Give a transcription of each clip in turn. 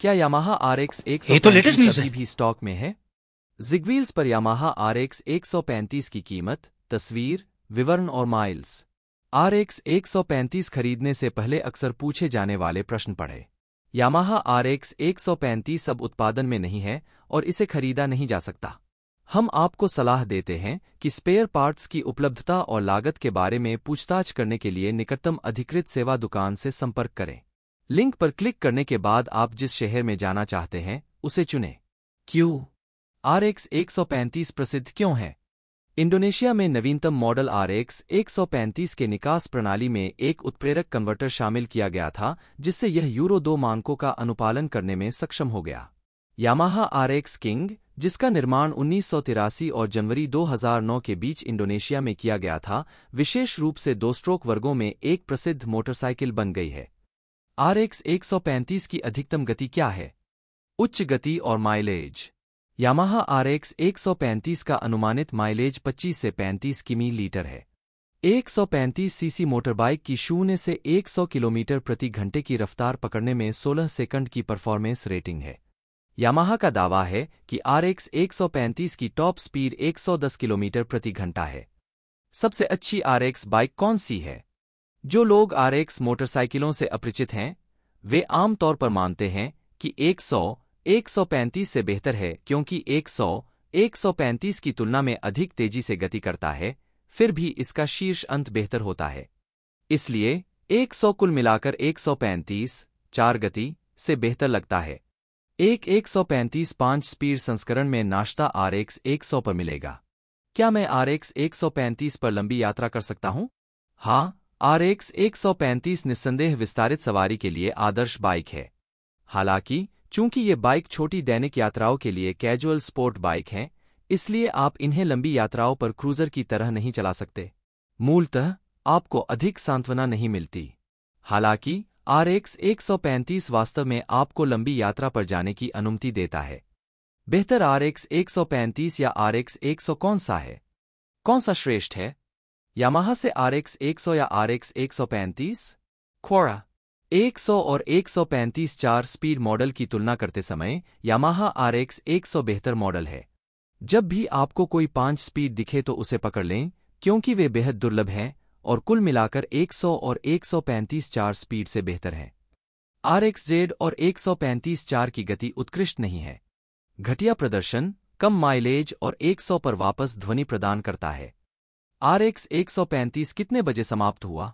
क्या Yamaha R X एक सौ तो लेटेस्ट न्यूज भी स्टॉक में है जिग्वील्स पर यामाहा आर एक्स एक सौ पैंतीस की कीमत तस्वीर विवरण और माइल्स आर एक्स एक सौ पैंतीस खरीदने से पहले अक्सर पूछे जाने वाले प्रश्न पढ़े यामाहा आर एक्स एक सौ पैंतीस अब उत्पादन में नहीं है और इसे खरीदा नहीं जा सकता हम आपको सलाह देते हैं कि स्पेयर पार्ट्स की उपलब्धता और लागत के बारे में पूछताछ करने के लिए निकटतम अधिकृत सेवा दुकान से संपर्क करें लिंक पर क्लिक करने के बाद आप जिस शहर में जाना चाहते हैं उसे चुनें क्यू आर एक्स एक सौ पैंतीस प्रसिद्ध क्यों है इंडोनेशिया में नवीनतम मॉडल आर एक्स एक सौ पैंतीस के निकास प्रणाली में एक उत्प्रेरक कन्वर्टर शामिल किया गया था जिससे यह यूरो दो मानकों का अनुपालन करने में सक्षम हो गया यामाहा आर एक्स किंग जिसका निर्माण उन्नीस और जनवरी 2009 के बीच इंडोनेशिया में किया गया था विशेष रूप से दो स्ट्रोक वर्गों में एक प्रसिद्ध मोटरसाइकिल बन गई है आर एक्स एक सौ पैंतीस की अधिकतम गति क्या है उच्च गति और माइलेज यामाहा आर एक्स एक सौ पैंतीस का अनुमानित माइलेज 25 से 35 किमी लीटर है 135 सीसी मोटरबाइक की शून्य से 100 किलोमीटर प्रति घंटे की रफ्तार पकड़ने में 16 सेकंड की परफॉर्मेंस रेटिंग है यामाहा का दावा है कि आर एक्स एक की टॉप स्पीड 110 किलोमीटर प्रति घंटा है सबसे अच्छी आर एक्स बाइक कौन सी है जो लोग आरएक्स मोटरसाइकिलों से अपरिचित हैं वे आमतौर पर मानते हैं कि 100, 135 से बेहतर है क्योंकि 100, 135 की तुलना में अधिक तेजी से गति करता है फिर भी इसका शीर्ष अंत बेहतर होता है इसलिए 100 कुल मिलाकर 135, चार गति से बेहतर लगता है एक 135 पांच स्पीड संस्करण में नाश्ता आरएक्स 100 पर मिलेगा क्या मैं आरएक्स 135 पर लंबी यात्रा कर सकता हूं हाँ आर एक्स एक सौ पैंतीस निस्संदेह विस्तारित सवारी के लिए आदर्श बाइक है हालांकि चूंकि ये बाइक छोटी दैनिक यात्राओं के लिए कैजुअल स्पोर्ट बाइक हैं इसलिए आप इन्हें लंबी यात्राओं पर क्रूजर की तरह नहीं चला सकते मूलतः आपको अधिक सांत्वना नहीं मिलती हालांकि आर एक्स एक सौ पैंतीस वास्तव में आपको लंबी यात्रा पर जाने की अनुमति देता है बेहतर आर एक्स एक सौ पैंतीस या आर एक्स एक सौ कौन सा है कौन सा श्रेष्ठ है यामाहा से आर एक्स एक सौ या आर एक्स एक सौ पैंतीस खोड़ा एक सौ और एक सौ पैंतीस चार स्पीड मॉडल की तुलना करते समय यामाहा आर एक्स एक सौ बेहतर मॉडल है जब भी आपको कोई पांच स्पीड दिखे तो उसे पकड़ लें क्योंकि वे बेहद दुर्लभ हैं और कुल मिलाकर 100 और 135 चार स्पीड से बेहतर हैं आर एक्स जेड और 135 चार की गति उत्कृष्ट नहीं है घटिया प्रदर्शन कम माइलेज और 100 पर वापस ध्वनि प्रदान करता है आर एक्स एक सौ पैंतीस कितने बजे समाप्त हुआ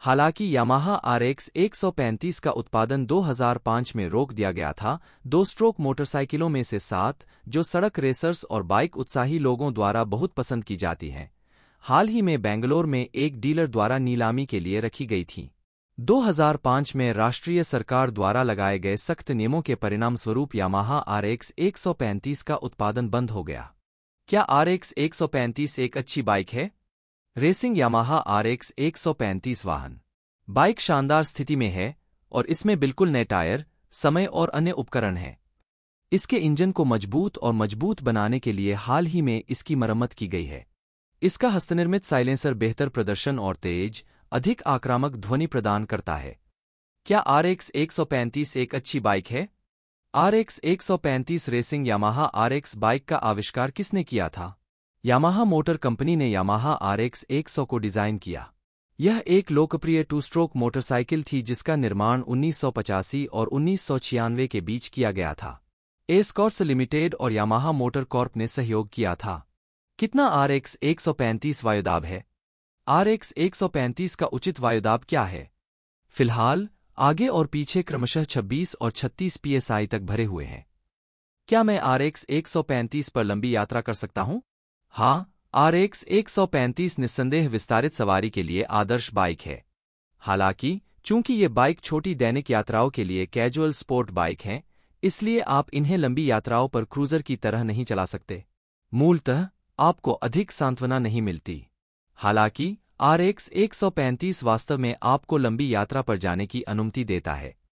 हालांकि यामाहा आर एक्स एक सौ पैंतीस का उत्पादन 2005 में रोक दिया गया था दो स्ट्रोक मोटरसाइकिलों में से सात जो सड़क रेसर्स और बाइक उत्साही लोगों द्वारा बहुत पसंद की जाती हैं हाल ही में बेंगलोर में एक डीलर द्वारा नीलामी के लिए रखी गई थी 2005 में राष्ट्रीय सरकार द्वारा लगाए गए सख्त नियमों के परिणामस्वरूप यामाहा आर एक्स का उत्पादन बंद हो गया क्या आर एक्स एक अच्छी बाइक है रेसिंग यामाहा आर एक्स एक वाहन बाइक शानदार स्थिति में है और इसमें बिल्कुल नए टायर समय और अन्य उपकरण हैं इसके इंजन को मजबूत और मजबूत बनाने के लिए हाल ही में इसकी मरम्मत की गई है इसका हस्तनिर्मित साइलेंसर बेहतर प्रदर्शन और तेज अधिक आक्रामक ध्वनि प्रदान करता है क्या आर एक्स एक अच्छी बाइक है R X racing Yamaha R bike का आविष्कार किसने किया था यामाहा मोटर कंपनी ने यामाहा आर एक्स एक सौ को डिज़ाइन किया यह एक लोकप्रिय टू स्ट्रोक मोटरसाइकिल थी जिसका निर्माण उन्नीस और उन्नीस के बीच किया गया था एस्कॉर्ट्स लिमिटेड और यामाहा मोटर कॉर्प ने सहयोग किया था कितना आर एक्स एक सौ पैंतीस वायुदाब है आर एक्स एक सौ पैंतीस का उचित वायुदाब क्या है फिलहाल आगे और पीछे क्रमशः 26 और 36 पीएसआई तक भरे हुए हैं क्या मैं आर एक्स एक सौ पैंतीस पर लंबी यात्रा कर सकता हूं हाँ आर एक्स एक सौ पैंतीस निस्संदेह विस्तारित सवारी के लिए आदर्श बाइक है हालांकि चूंकि ये बाइक छोटी दैनिक यात्राओं के लिए कैजुअल स्पोर्ट बाइक हैं इसलिए आप इन्हें लंबी यात्राओं पर क्रूजर की तरह नहीं चला सकते मूलतः आपको अधिक सांत्वना नहीं मिलती हालांकि आर एक्स एक वास्तव में आपको लंबी यात्रा पर जाने की अनुमति देता है